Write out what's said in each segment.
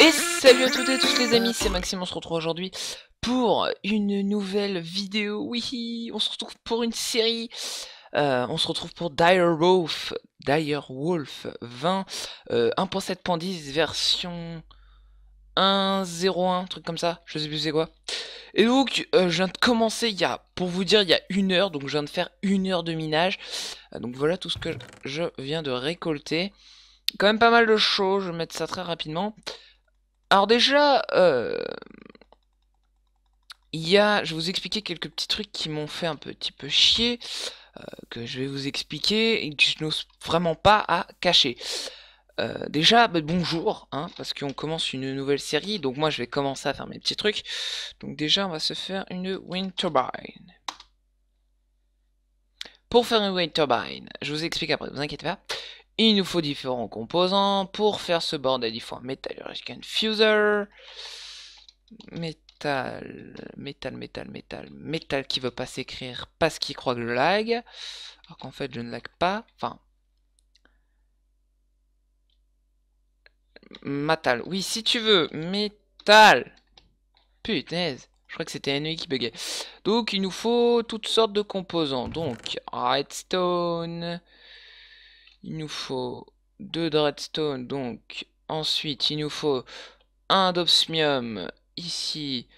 Et salut à toutes et tous les amis, c'est Maxime, on se retrouve aujourd'hui pour une nouvelle vidéo, oui, on se retrouve pour une série, euh, on se retrouve pour Dire Wolf, Dire Wolf 20, 1.7.10 euh, version 1.01, truc comme ça, je sais plus c'est quoi. Et donc, euh, je viens de commencer il y a, pour vous dire, il y a une heure. Donc, je viens de faire une heure de minage. Euh, donc, voilà tout ce que je viens de récolter. Quand même pas mal de chaud. Je vais mettre ça très rapidement. Alors déjà, euh, il y a, je vais vous expliquer quelques petits trucs qui m'ont fait un petit peu chier, que je vais vous expliquer et que je n'ose vraiment pas à cacher. Euh, déjà, bah, bonjour, hein, parce qu'on commence une nouvelle série, donc moi je vais commencer à faire mes petits trucs. Donc déjà, on va se faire une wind turbine. Pour faire une wind turbine, je vous explique après, vous inquiétez pas. Il nous faut différents composants. Pour faire ce bordel, il faut un metallurgic infuser. Métal, métal, métal, métal, métal qui veut pas s'écrire parce qu'il croit que je lag. Alors qu'en fait, je ne lag pas. Enfin, Matal. Oui, si tu veux. Métal. Putain. Je crois que c'était NEI qui buguait. Donc, il nous faut toutes sortes de composants. Donc, redstone. Il nous faut deux de redstone. Donc, ensuite, il nous faut un d'Opsmium ici.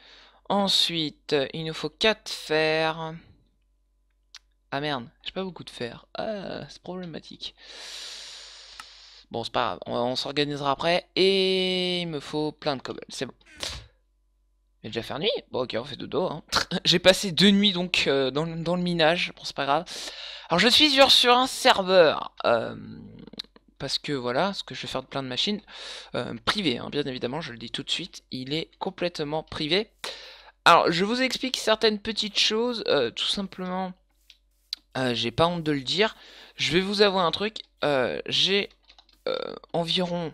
Ensuite, il nous faut quatre fer. Ah merde, j'ai pas beaucoup de fer. Ah, c'est problématique. Bon, c'est pas grave, on, s'organisera après. Et il me faut plein de cobbles, c'est bon. Il va déjà faire nuit Bon, ok, on fait dodo. Hein. J'ai passé deux nuits donc euh, dans, le minage, bon, c'est pas grave. Alors, je suis sur, un serveur. Euh, parce que voilà, ce que je vais faire de plein de machines, euh, privé, hein. bien évidemment, je le dis tout de suite, il est complètement privé. Alors, je vous explique certaines petites choses, tout simplement, j'ai pas honte de le dire, je vais vous avouer un truc, j'ai euh, environ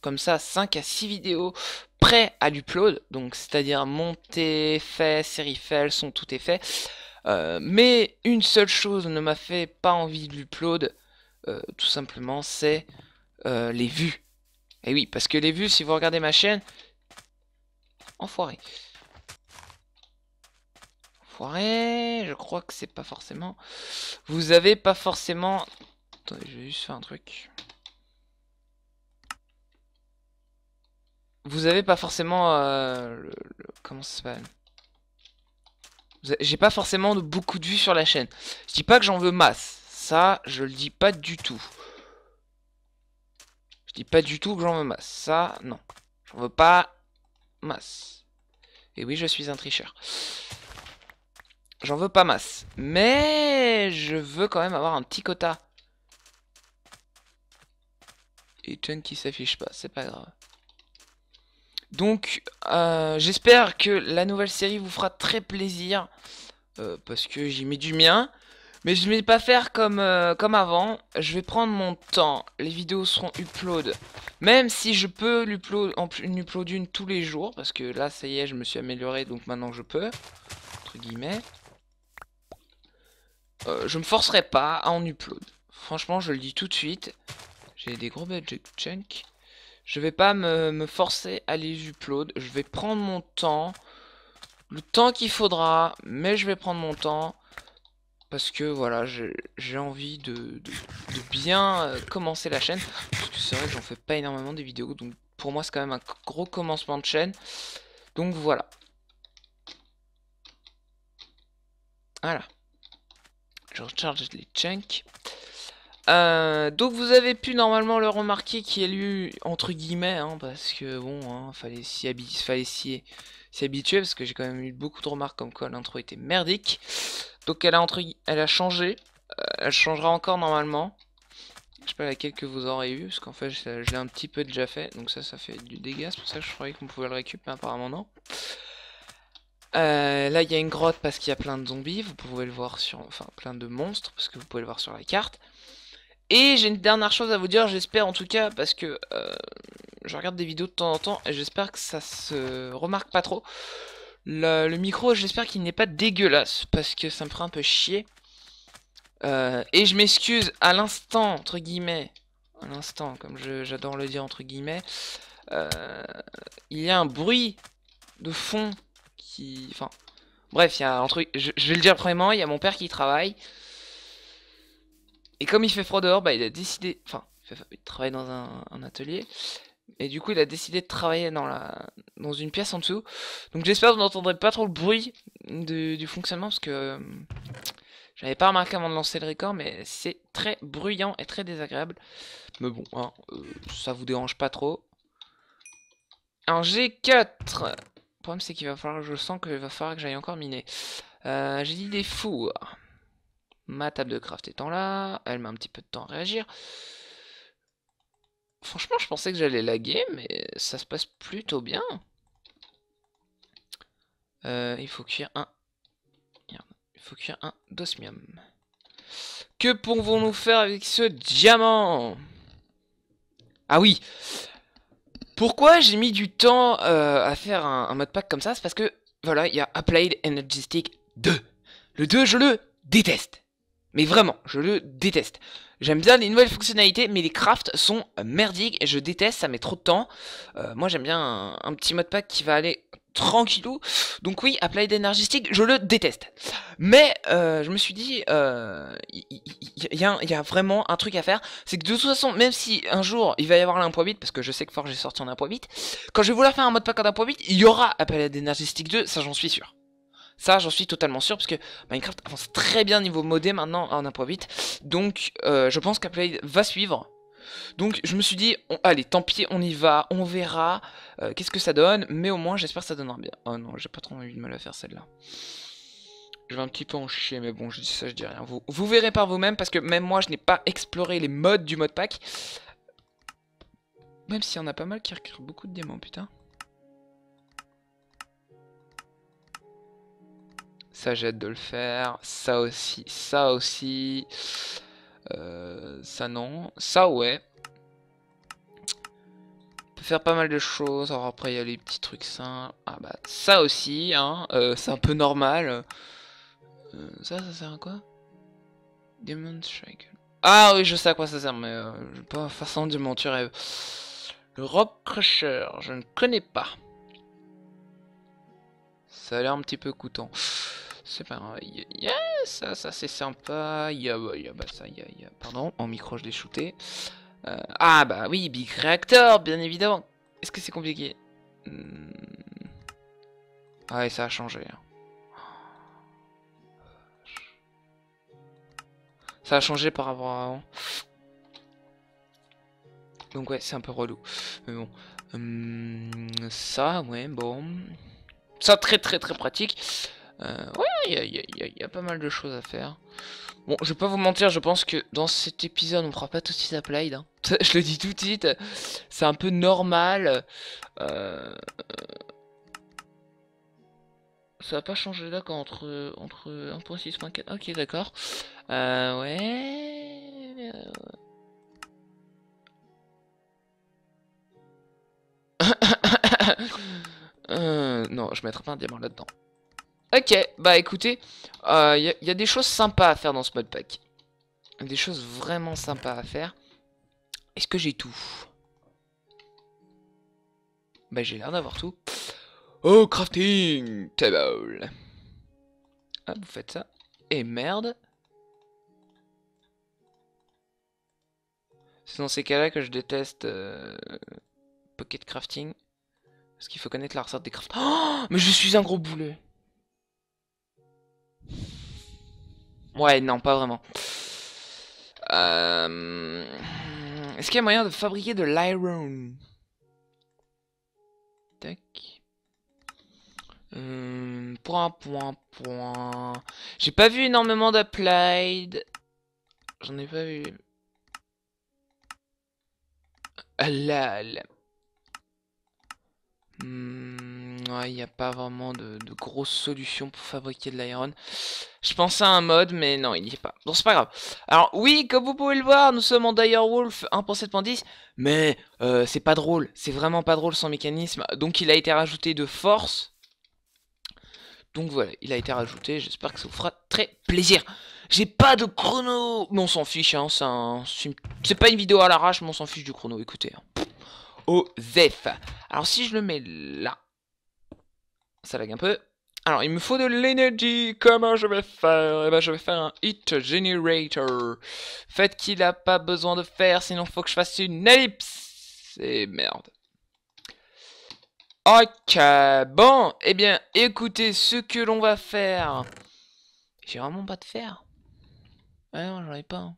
comme ça 5 à 6 vidéos prêts à l'upload, donc c'est-à-dire monté, fait, série fait, son, tout est fait. Euh, mais une seule chose ne m'a fait pas envie de l'upload, euh, tout simplement, c'est les vues. Et eh oui, parce que les vues, si vous regardez ma chaîne... Enfoiré. Enfoiré, je crois que c'est pas forcément... Vous avez pas forcément... Attendez, je vais juste faire un truc. Vous avez pas forcément... Euh, comment ça s'appelle J'ai pas forcément beaucoup de vues sur la chaîne. Je dis pas que j'en veux masse. Ça, je le dis pas du tout. Je dis pas du tout que j'en veux masse. Ça, non. J'en veux pas masse. Et oui, je suis un tricheur. J'en veux pas masse. Mais je veux quand même avoir un petit quota. Et qui s'affiche pas, c'est pas grave. Donc, euh, j'espère que la nouvelle série vous fera très plaisir. Euh, parce que j'y mets du mien. Mais je ne vais pas faire comme, euh, comme avant. Je vais prendre mon temps. Les vidéos seront upload. Même si je peux en upload une tous les jours. Parce que là, ça y est, je me suis amélioré. Donc maintenant, je peux. Entre guillemets. je me forcerai pas à en upload. Franchement, je le dis tout de suite. J'ai des gros budget chunks. Je vais pas me, forcer à les upload. Je vais prendre mon temps. Le temps qu'il faudra. Mais je vais prendre mon temps. Parce que voilà, j'ai envie de, bien euh, commencer la chaîne. Parce que c'est vrai que j'en fais pas énormément des vidéos. Donc pour moi c'est quand même un gros commencement de chaîne. Donc voilà. Voilà. Je recharge les chunks. Euh, donc vous avez pu normalement le remarquer qui est lu entre guillemets hein, parce que bon hein, fallait s'y habituer parce que j'ai quand même eu beaucoup de remarques comme quoi l'intro était merdique. Donc elle a elle a changé, euh, elle changera encore normalement. Je sais pas laquelle que vous aurez eu parce qu'en fait je, l'ai un petit peu déjà fait donc ça ça fait du dégât c'est pour ça que je croyais qu'on pouvait le récupérer apparemment non. Euh, là il y a une grotte parce qu'il y a plein de zombies, vous pouvez le voir sur enfin plein de monstres parce que vous pouvez le voir sur la carte. Et j'ai une dernière chose à vous dire, j'espère en tout cas, parce que euh, je regarde des vidéos de temps en temps et j'espère que ça se remarque pas trop. Le, micro, j'espère qu'il n'est pas dégueulasse, parce que ça me ferait un peu chier. Euh, et je m'excuse à l'instant, entre guillemets, à l'instant, comme j'adore le dire, entre guillemets, euh, il y a un bruit de fond qui... Enfin, bref, il y a un Je, je vais le dire premièrement, il y a mon père qui travaille. Et comme il fait froid dehors, bah, il a décidé. Enfin, il travaille dans un, atelier. Et du coup, il a décidé de travailler dans, la, dans une pièce en dessous. Donc j'espère que vous n'entendrez pas trop le bruit du fonctionnement parce que euh, j'avais pas remarqué avant de lancer le record, mais c'est très bruyant et très désagréable. Mais bon, hein, euh, ça vous dérange pas trop. Un G4 Le problème c'est qu'il va falloir, je sens qu'il va falloir que j'aille encore miner. Euh, j'ai dit des fours. Ma table de craft étant là, elle met un petit peu de temps à réagir. Franchement, je pensais que j'allais laguer, mais ça se passe plutôt bien. Euh, il faut cuire un... Il faut cuire un d'osmium. Que pouvons-nous faire avec ce diamant Ah oui Pourquoi j'ai mis du temps euh, à faire un, un mode pack comme ça C'est parce que, voilà, il y a Applied Energy Stick 2. Le 2, je le déteste mais vraiment, je le déteste. J'aime bien les nouvelles fonctionnalités, mais les crafts sont merdiques et je déteste, ça met trop de temps. Euh, moi j'aime bien un, petit modpack qui va aller tranquillou. Donc oui, Applied Energistic, je le déteste. Mais euh, je me suis dit, il euh, y, a vraiment un truc à faire. C'est que de toute façon, même si un jour il va y avoir vite, parce que je sais que Forge est sorti en 1.8, quand je vais vouloir faire un modpack pack en 1.8, il y aura Applied Energistic 2, ça j'en suis sûr. Ça, j'en suis totalement sûr, parce que Minecraft avance très bien niveau modé maintenant en 1.8. Donc, euh, je pense qu'Applied va suivre. Donc, je me suis dit, allez, tant pis, on y va, on verra euh, qu'est-ce que ça donne. Mais au moins, j'espère que ça donnera bien. Oh non, j'ai pas trop eu de mal à faire, celle-là. Je vais un petit peu en chier, mais bon, je dis ça, je dis rien. Vous, vous verrez par vous-même, parce que même moi, je n'ai pas exploré les modes du modpack. Même s'il y en a pas mal qui recueillent beaucoup de démons, putain. Ça, j'ai hâte de le faire. Ça aussi. Ça aussi. Euh, ça, non. Ça, ouais. On peut faire pas mal de choses. Alors après, il y a les petits trucs simples. Ah bah, ça aussi, hein. Euh, c'est un peu normal. Euh, ça, ça sert à quoi Demon Ah oui, je sais à quoi ça sert, mais pas façon de mon rêve. Le Rock Crusher, je ne connais pas. Ça a l'air un petit peu coûtant. C'est pareil. yes, ça, ça c'est sympa. Il bah, ça, y, a, Pardon, en micro, je l'ai shooté. Euh, ah bah oui, Big Reactor, bien évidemment. Est-ce que c'est compliqué ouais hmm. Ah ça a changé. Hein. Ça a changé par rapport à avant. Donc ouais, c'est un peu relou. Mais bon. Hmm, ça, ouais, bon. Ça, très très très pratique. Euh, ouais, il y, a pas mal de choses à faire. Bon, je vais pas vous mentir, je pense que dans cet épisode, on fera pas tout de suite Applied. Hein. je le dis tout de suite, c'est un peu normal. Euh, euh, ça va pas changer d'accord entre, entre 1.6.4. Ok, d'accord. Euh, ouais. non, je mettrai pas un diamant là-dedans. Ok, bah écoutez, il euh, y, a des choses sympas à faire dans ce mode pack. Des choses vraiment sympas à faire. Est-ce que j'ai tout Bah j'ai l'air d'avoir tout. Oh, crafting table. Ah, vous faites ça. Et merde. C'est dans ces cas-là que je déteste euh, Pocket Crafting. Parce qu'il faut connaître la recette des crafts. Oh, mais je suis un gros boulet. Ouais, non, pas vraiment. Euh, est-ce qu'il y a moyen de fabriquer de l'iron Tac. Euh, point, point, point. J'ai pas vu énormément d'applied. J'en ai pas vu. Ah il n'y a pas vraiment de, grosse solution pour fabriquer de l'iron. Je pensais à un mode, mais non, il n'y est pas. Bon, c'est pas grave. Alors oui, comme vous pouvez le voir, nous sommes en Direwolf 1.7.10, mais euh, c'est pas drôle. C'est vraiment pas drôle sans mécanisme. Donc il a été rajouté de force. Donc voilà, il a été rajouté, j'espère que ça vous fera très plaisir. J'ai pas de chrono Mais on s'en fiche, hein, c'est pas une vidéo à l'arrache, mais on s'en fiche du chrono, écoutez. Hein. Au ZEF. Alors si je le mets là, ça lag un peu. Alors, il me faut de l'énergie. Comment je vais faire Eh ben, je vais faire un hit generator. Faites qu'il a pas besoin de faire, sinon faut que je fasse une ellipse. C'est merde. Ok, bon, eh bien, écoutez, ce que l'on va faire... J'ai vraiment pas de fer. Ah non, j'en ai pas. Hein.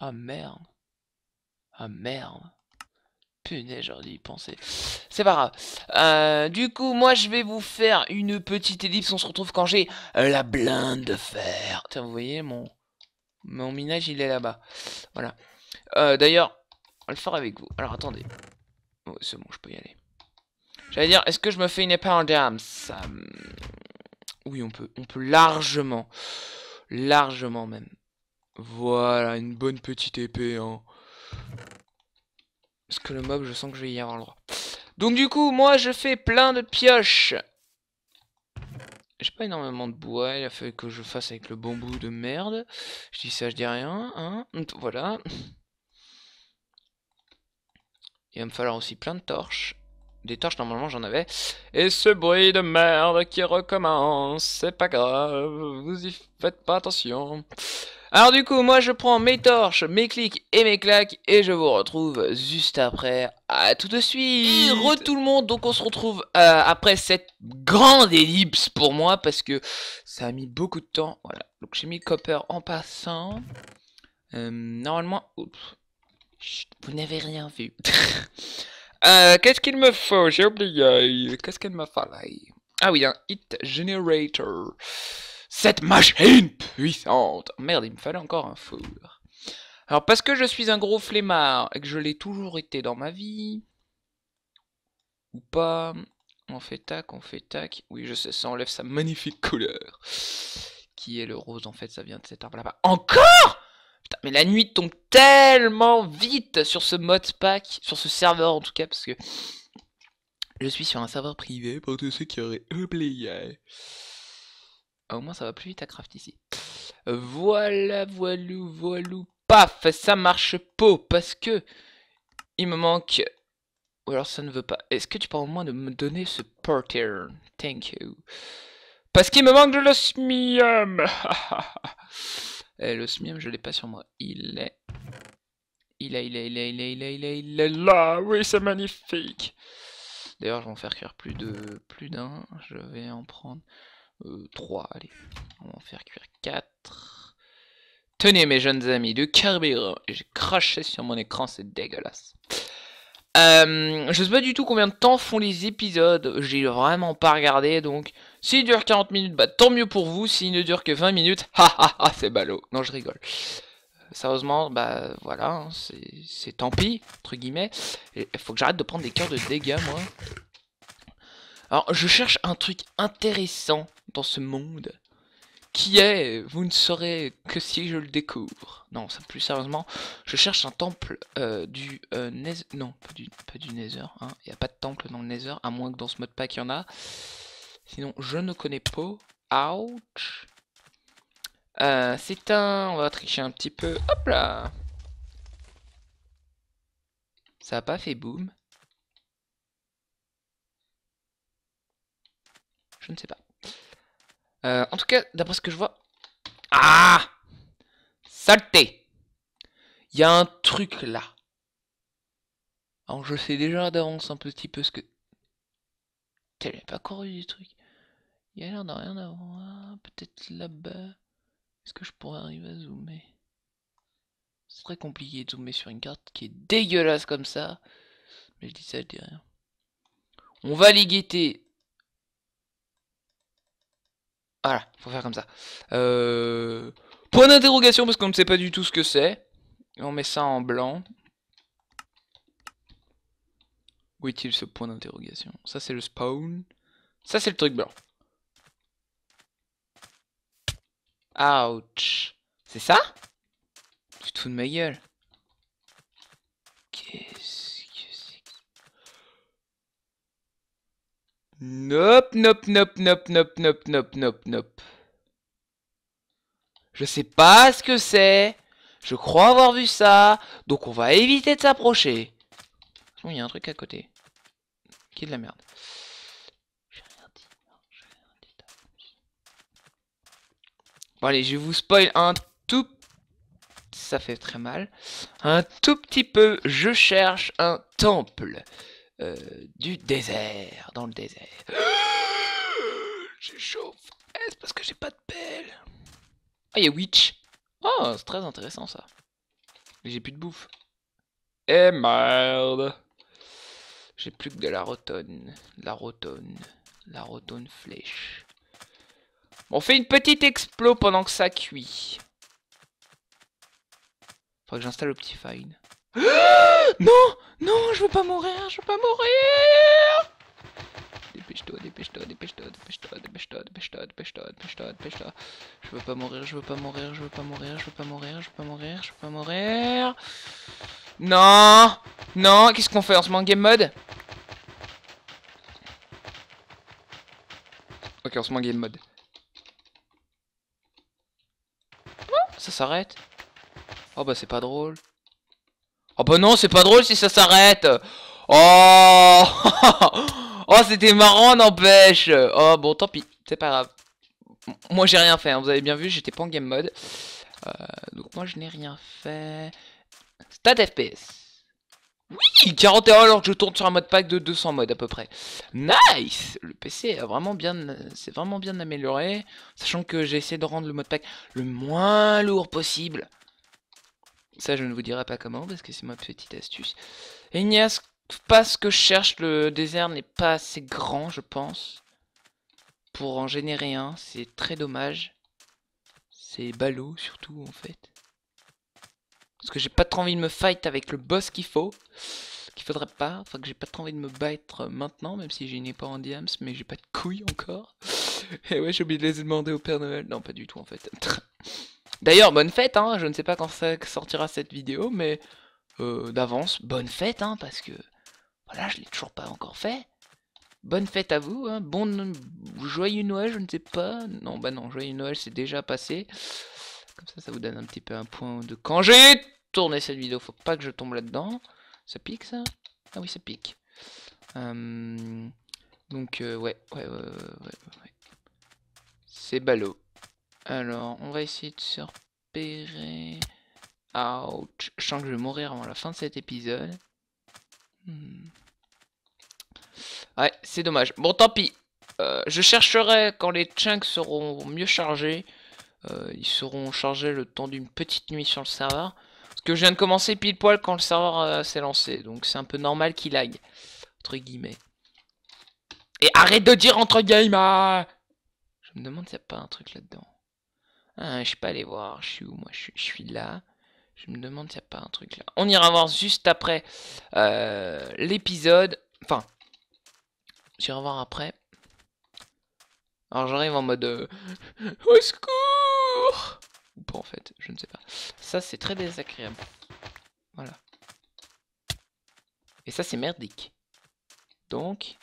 Ah merde. Ah merde. Punaise, j'aurais C'est pas grave. Euh, du coup, moi, je vais vous faire une petite ellipse. On se retrouve quand j'ai euh, la blinde de fer. Tiens, vous voyez, mon, mon minage, il est là-bas. Voilà. Euh, d'ailleurs, on va le faire avec vous. Alors, attendez. Oh, C'est bon, je peux y aller. J'allais dire, est-ce que je me fais une épée en hmm, Oui, on peut. On peut largement. Largement, même. Voilà, une bonne petite épée, hein. Parce que le mob, je sens que je vais y avoir le droit. Donc du coup, moi, je fais plein de pioches. J'ai pas énormément de bois, il a fallu que je fasse avec le bambou de merde. Je dis ça, je dis rien, hein. Voilà. Il va me falloir aussi plein de torches. Des torches, normalement, j'en avais. Et ce bruit de merde qui recommence, c'est pas grave, vous y faites pas attention. Alors du coup, moi je prends mes torches, mes clics et mes claques et je vous retrouve juste après. À tout de suite Re tout le monde, donc on se retrouve euh, après cette grande ellipse pour moi parce que ça a mis beaucoup de temps. Voilà, donc j'ai mis Copper en passant. Euh, normalement, oups, vous n'avez rien vu. Euh, qu'est-ce qu'il me faut J'ai oublié. Qu'est-ce qu'il me fallait Ah oui, un hit generator. Cette machine puissante Merde, il me fallait encore un four. Alors, parce que je suis un gros flemmard et que je l'ai toujours été dans ma vie... Ou pas... On fait tac, on fait tac. Oui, je sais, ça enlève sa magnifique couleur. Qui est le rose, en fait, ça vient de cet arbre là-bas. Encore Putain, mais la nuit tombe tellement vite sur ce mode pack, sur ce serveur en tout cas, parce que je suis sur un serveur privé pour tous ceux qui auraient oublié. Ah, au moins, ça va plus vite à craft ici. Voilà, voilà, voilà Paf, ça marche pas parce que il me manque... Ou alors ça ne veut pas. Est-ce que tu peux au moins de me donner ce porter Thank you. Parce qu'il me manque de l'osmium eh, L'osmium, je l'ai pas sur moi. Il est... Il est, il est, il est, il est, il est, là Oui, c'est magnifique D'ailleurs, je vais en faire cuire plus de plus d'un. Je vais en prendre... 3, euh, allez. On va en faire cuire 4. Tenez mes jeunes amis, de carburant. J'ai craché sur mon écran, c'est dégueulasse. Euh, je sais pas du tout combien de temps font les épisodes, j'ai vraiment pas regardé, donc s'ils dure 40 minutes, bah tant mieux pour vous, s'ils ne dure que 20 minutes, ha c'est ballot. Non, je rigole. Euh, sérieusement, bah voilà, hein, c'est tant pis, entre guillemets. Il faut que j'arrête de prendre des cœurs de dégâts, moi. Alors, je cherche un truc intéressant dans ce monde qui est, vous ne saurez que si je le découvre. Non, ça plus sérieusement, je cherche un temple euh, du euh, Nether. Non, pas du, Nether. Hein. Il n'y a pas de temple dans le Nether, à moins que dans ce mode pack il y en a. Sinon, je ne connais pas. Ouch. Euh, c'est un... On va tricher un petit peu. Hop là Ça n'a pas fait boum. Je ne sais pas. Euh, en tout cas, d'après ce que je vois... Ah Saleté Il y a un truc là. Alors je sais déjà d'avance un petit peu ce que... T'as pas couru du truc. Il y a l'air d'en rien Peut-être là-bas. Est-ce que je pourrais arriver à zoomer C'est très compliqué de zoomer sur une carte qui est dégueulasse comme ça. Mais je dis ça, je dis rien. On va les guetter voilà, faut faire comme ça. Euh, point d'interrogation parce qu'on ne sait pas du tout ce que c'est. On met ça en blanc. Où est-il ce point d'interrogation Ça c'est le spawn. Ça c'est le truc blanc. Ouch. C'est ça Tu te fous de ma gueule Qu'est-ce Nope, nope, nope, nope, nope, nope, nope, nope, nope. Je sais pas ce que c'est. Je crois avoir vu ça. Donc on va éviter de s'approcher. Il y a un truc à côté. Qui est de la merde. Bon allez, je vous spoil un tout... Ça fait très mal. Un tout petit peu, je cherche un temple. Euh, du désert, dans le désert. j'ai chaud, Est-ce parce que j'ai pas de pelle. Ah, il y a Witch. Oh, c'est très intéressant ça. J'ai plus de bouffe. Eh merde. J'ai plus que de la rotonne. La rotone. La rotonne flèche. On fait une petite explo pendant que ça cuit. Faudrait que j'installe le petit fine. Non Non, je veux pas mourir, je veux pas mourir Dépêche-toi, dépêche-toi, dépêche-toi, dépêche-toi, dépêche-toi, dépêche-toi, dépêche-toi, dépêche-toi, dépêche-toi. Je veux pas mourir, je veux pas mourir, je veux pas mourir, je veux pas mourir, je veux pas mourir, je veux pas mourir. Non Non, qu'est-ce qu'on fait en ce moment game mode Ok, on se met en game mode. ça s'arrête. Oh bah c'est pas drôle. Oh bah non, c'est pas drôle si ça s'arrête. Oh Oh, c'était marrant, n'empêche. Oh bon, tant pis, c'est pas grave. Moi, j'ai rien fait. Hein. Vous avez bien vu, j'étais pas en game mode. Euh, donc moi, je n'ai rien fait. Stat FPS. Oui, 41 alors que je tourne sur un mode pack de 200 modes à peu près. Nice Le PC a vraiment bien, c'est vraiment bien amélioré, sachant que j'ai essayé de rendre le mode pack le moins lourd possible. Ça, je ne vous dirai pas comment, parce que c'est ma petite astuce. Et il n'y a pas ce que je cherche. Le désert n'est pas assez grand, je pense, pour en générer un. C'est très dommage. C'est ballot, surtout, en fait. Parce que j'ai pas trop envie de me fight avec le boss qu'il faut. Qu'il faudrait pas. Enfin, que j'ai pas trop envie de me battre maintenant, même si j'ai une pas en diams, mais j'ai pas de couilles encore. Et ouais, j'ai oublié de les demander au Père Noël. Non, pas du tout, en fait. D'ailleurs, bonne fête, hein. je ne sais pas quand ça sortira cette vidéo, mais euh, d'avance, bonne fête, hein, parce que voilà, je l'ai toujours pas encore fait. Bonne fête à vous, hein, bon joyeux Noël, je ne sais pas. Non, bah non, joyeux Noël, c'est déjà passé. Comme ça, ça vous donne un petit peu un point de quand j'ai tourné cette vidéo. Faut pas que je tombe là-dedans. Ça pique, ça Ah oui, ça pique. Hum, donc, euh, ouais, ouais, ouais, ouais. ouais. C'est ballot. Alors, on va essayer de se repérer. Ouch. Je sens que je vais mourir avant la fin de cet épisode. Hmm. Ouais, c'est dommage. Bon, tant pis. Euh, je chercherai quand les chunks seront mieux chargés. Euh, ils seront chargés le temps d'une petite nuit sur le serveur. Parce que je viens de commencer pile poil quand le serveur euh, s'est lancé. Donc c'est un peu normal qu'il lag. Entre guillemets. Et arrête de dire entre guillemets Je me demande s'il n'y a pas un truc là-dedans. Ah, je suis pas allé voir. Je suis où moi je suis, là. Je me demande s'il n'y a pas un truc là. On ira voir juste après euh, l'épisode. Enfin, j'irai voir après. Alors j'arrive en mode euh, au secours ou pas en fait, je ne sais pas. Ça c'est très désagréable. Voilà. Et ça c'est merdique. Donc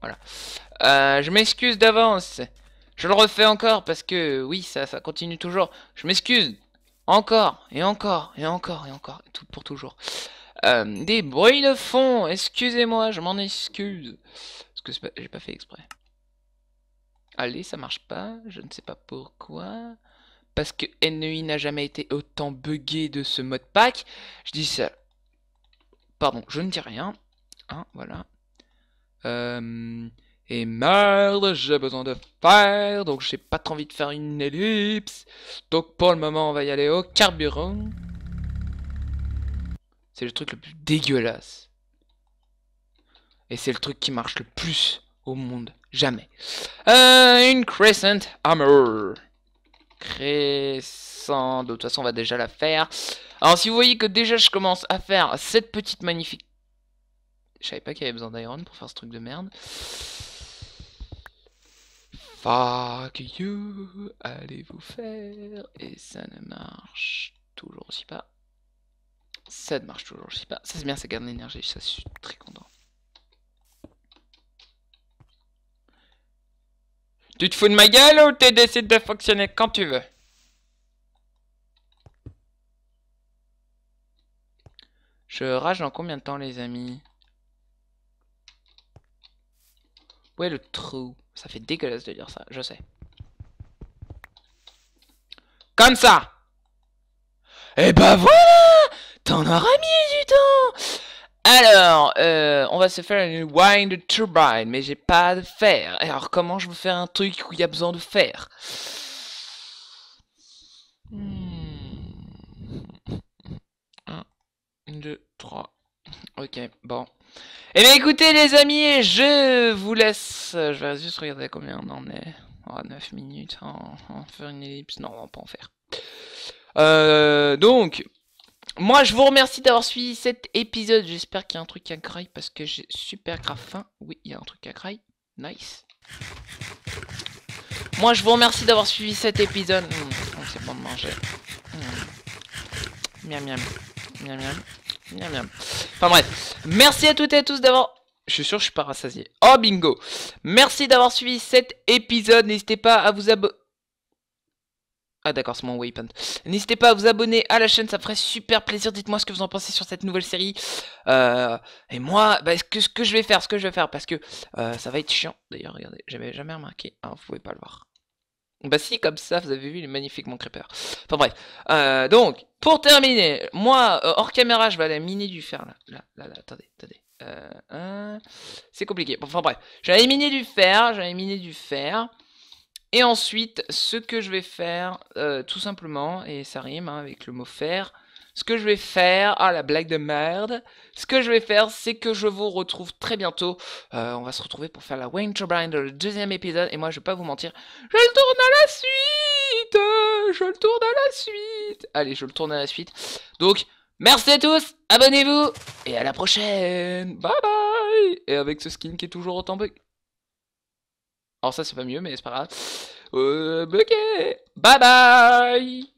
voilà. Euh, je m'excuse d'avance. Je le refais encore parce que oui, ça, ça continue toujours. Je m'excuse. Encore et encore et encore et encore. Tout pour toujours. Euh, des bruits de fond. Excusez-moi, je m'en excuse. Parce que j'ai pas fait exprès. Allez, ça marche pas. Je ne sais pas pourquoi. Parce que NEI n'a jamais été autant buggé de ce mode pack. Je dis ça. Pardon, je ne dis rien. Hein, voilà. Euh... Et merde, j'ai besoin de faire, donc j'ai pas trop envie de faire une ellipse. Donc pour le moment, on va y aller au carburant. C'est le truc le plus dégueulasse. Et c'est le truc qui marche le plus au monde. Jamais. Euh, une Crescent Hammer. Crescent. De toute façon, on va déjà la faire. Alors, si vous voyez que déjà je commence à faire cette petite magnifique. Je savais pas qu'il y avait besoin d'iron pour faire ce truc de merde. Fuck you, allez vous faire. Et ça ne marche toujours aussi pas. Ça ne marche toujours aussi pas. Ça c'est bien, ça garde l'énergie, ça je suis très content. Tu te fous de ma gueule ou tu décides de fonctionner quand tu veux Je rage dans combien de temps les amis Où est le trou Ça fait dégueulasse de dire ça, je sais. Comme ça Et eh bah ben voilà T'en auras mis du temps alors, euh, on va se faire une wind turbine, mais j'ai pas de fer. Alors, comment je veux faire un truc où il y a besoin de fer 1, 2, 3. Ok, bon. Et eh bien écoutez les amis, je vous laisse. Je vais juste regarder combien on en est. Oh, 9 minutes. En hein. faire une ellipse. Non, on va pas en faire. Euh, donc, moi je vous remercie d'avoir suivi cet épisode. J'espère qu'il y a un truc à craille parce que j'ai super grave faim. Oui, il y a un truc à craille. Nice. Moi je vous remercie d'avoir suivi cet épisode. c'est bon de manger. Miam miam. Miam miam. Miam miam. Enfin bref, merci à toutes et à tous d'avoir... Je suis sûr que je suis pas rassasié. Oh bingo Merci d'avoir suivi cet épisode, n'hésitez pas à vous abonner... Ah d'accord, c'est mon Weapon. N'hésitez pas à vous abonner à la chaîne, ça ferait super plaisir. Dites-moi ce que vous en pensez sur cette nouvelle série. Euh, et moi, bah, ce, que, ce, que, je vais faire, ce que je vais faire, parce que euh, ça va être chiant. D'ailleurs, regardez, j'avais jamais remarqué. Ah vous pouvez pas le voir. Bah si, comme ça, vous avez vu, il est magnifique mon creeper. Enfin bref. Euh, donc, pour terminer, moi, euh, hors caméra, je vais aller miner du fer, là. Là, là, là, attendez, attendez. Euh, c'est compliqué. Enfin bref, j'allais miner du fer, j'allais miner du fer. Et ensuite, ce que je vais faire, tout simplement, et ça rime hein, avec le mot fer, ce que je vais faire, ah la blague de merde, ce que je vais faire c'est que je vous retrouve très bientôt, euh, on va se retrouver pour faire la Wayne Binder, le deuxième épisode, et moi je vais pas vous mentir, je le tourne à la suite, je le tourne à la suite, allez je le tourne à la suite, donc merci à tous, abonnez-vous, et à la prochaine, bye bye, et avec ce skin qui est toujours autant bug. Alors ça c'est pas mieux mais c'est pas grave. Euh, bye bye